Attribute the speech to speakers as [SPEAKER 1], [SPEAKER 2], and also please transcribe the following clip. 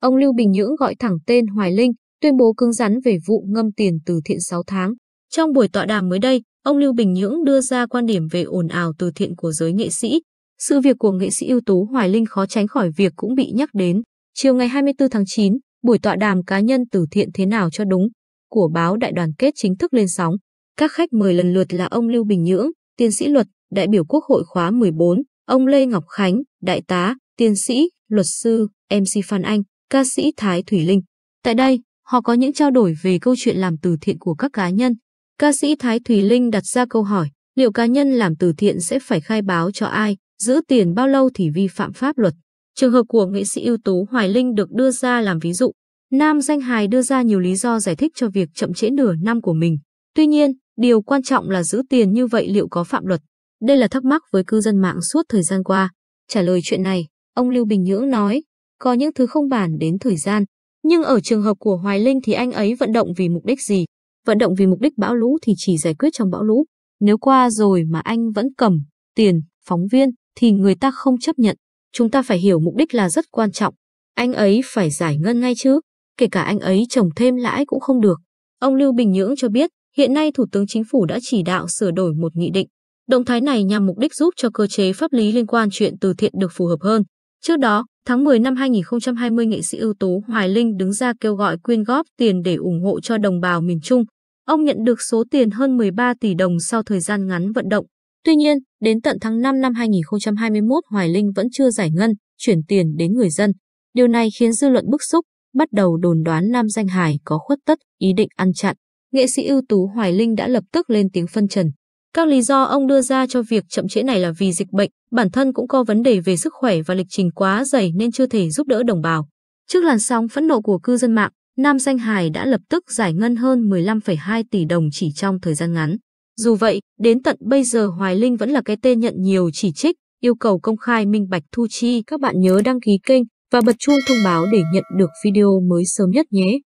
[SPEAKER 1] Ông Lưu Bình Nhưỡng gọi thẳng tên Hoài Linh, tuyên bố cứng rắn về vụ ngâm tiền từ thiện 6 tháng. Trong buổi tọa đàm mới đây, ông Lưu Bình Nhưỡng đưa ra quan điểm về ồn ào từ thiện của giới nghệ sĩ. Sự việc của nghệ sĩ ưu tú Hoài Linh khó tránh khỏi việc cũng bị nhắc đến. Chiều ngày 24 tháng 9, buổi tọa đàm cá nhân từ thiện thế nào cho đúng của báo Đại đoàn kết chính thức lên sóng. Các khách mời lần lượt là ông Lưu Bình Nhưỡng, tiến sĩ luật, đại biểu Quốc hội khóa 14, ông Lê Ngọc Khánh, đại tá, tiến sĩ, luật sư, MC Phan Anh ca sĩ Thái Thủy Linh. Tại đây, họ có những trao đổi về câu chuyện làm từ thiện của các cá nhân. Ca sĩ Thái thủy Linh đặt ra câu hỏi, liệu cá nhân làm từ thiện sẽ phải khai báo cho ai, giữ tiền bao lâu thì vi phạm pháp luật? Trường hợp của nghệ sĩ ưu tú Hoài Linh được đưa ra làm ví dụ. Nam danh hài đưa ra nhiều lý do giải thích cho việc chậm trễ nửa năm của mình. Tuy nhiên, điều quan trọng là giữ tiền như vậy liệu có phạm luật? Đây là thắc mắc với cư dân mạng suốt thời gian qua. Trả lời chuyện này, ông Lưu Bình Nhưỡng nói, có những thứ không bản đến thời gian. Nhưng ở trường hợp của Hoài Linh thì anh ấy vận động vì mục đích gì? Vận động vì mục đích bão lũ thì chỉ giải quyết trong bão lũ. Nếu qua rồi mà anh vẫn cầm tiền, phóng viên thì người ta không chấp nhận. Chúng ta phải hiểu mục đích là rất quan trọng. Anh ấy phải giải ngân ngay chứ, kể cả anh ấy trồng thêm lãi cũng không được. Ông Lưu Bình Nhưỡng cho biết, hiện nay Thủ tướng Chính phủ đã chỉ đạo sửa đổi một nghị định. Động thái này nhằm mục đích giúp cho cơ chế pháp lý liên quan chuyện từ thiện được phù hợp hơn. Trước đó, tháng 10 năm 2020 nghệ sĩ ưu tú Hoài Linh đứng ra kêu gọi quyên góp tiền để ủng hộ cho đồng bào miền Trung. Ông nhận được số tiền hơn 13 tỷ đồng sau thời gian ngắn vận động. Tuy nhiên, đến tận tháng 5 năm 2021 Hoài Linh vẫn chưa giải ngân, chuyển tiền đến người dân. Điều này khiến dư luận bức xúc, bắt đầu đồn đoán Nam Danh hài có khuất tất, ý định ăn chặn. Nghệ sĩ ưu tú Hoài Linh đã lập tức lên tiếng phân trần. Các lý do ông đưa ra cho việc chậm trễ này là vì dịch bệnh, bản thân cũng có vấn đề về sức khỏe và lịch trình quá dày nên chưa thể giúp đỡ đồng bào. Trước làn sóng phẫn nộ của cư dân mạng, Nam Danh Hải đã lập tức giải ngân hơn 15,2 tỷ đồng chỉ trong thời gian ngắn. Dù vậy, đến tận bây giờ Hoài Linh vẫn là cái tên nhận nhiều chỉ trích, yêu cầu công khai minh bạch thu chi. Các bạn nhớ đăng ký kênh và bật chuông thông báo để nhận được video mới sớm nhất nhé.